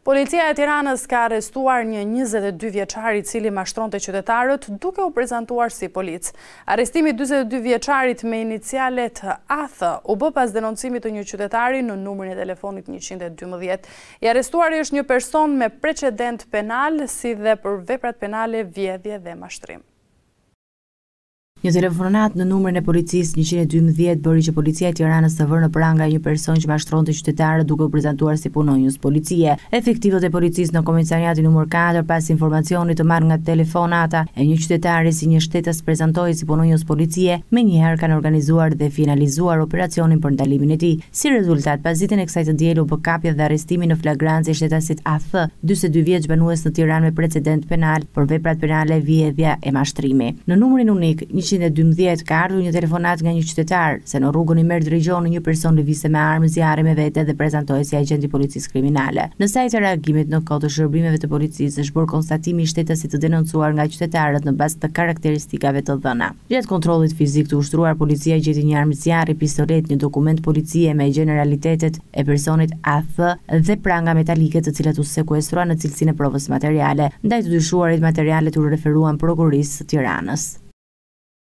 Policia e Tiranës ka arrestuar një 22 vjeqarit cili mashtron të qytetarët duke u prezentuar si polic. Arrestimi 22 vjeqarit me inicialet Atha u bë pas denoncimit të një qytetari në numërin e telefonit 112. I arrestuar është një person me precedent penal si dhe për veprat penale vjedhje dhe mashtrim. Një telefonat në numrin e policisë 112 bëri që policia e Tiranës të vërë në pranga një person që mashtronte qytetarë duke u prezantuar si punonjës policie. Efektivët e policisë në komisariatin numër 4 pas informacionit të marrë nga telefonata e një qytetarë si një shtetas prezantoi si punonjës policie, menjëherë kanë organizuar dhe finalizuar operacionin për ndalimin e tij. Si rezultat, pas ditën e kësaj të djelu për kapje dhe arrestimi në flagrancë e shtetasit AF, 42 vjeç banues në Tiranë me precedent penal për veprat penale vjedhja e mashtrimi. Në numrin unik 1912 ka ardhur një telefonat nga një qytetar se në rrugën i merr drejgjon një person lëvizse me armë zjarre me vete dhe prezantohej si agent i policisë kriminale. Në sajt e reagimit në kohë të shërbimeve të policisë është bërë konstatimi i shtetësit të denoncuar nga qytetarët në bazë të karakteristikave të dhëna. Gjatë kontrollit fizik të ushtruar policia gjeti një armë zjarri, pistolet, një dokument policie me generalitetet e personit AF dhe pranga metalike të cilat u sekuestruan në cilësinë e provës materiale. Ndaj të dyshuarit materialet u referuan prokurorisë së Tiranës.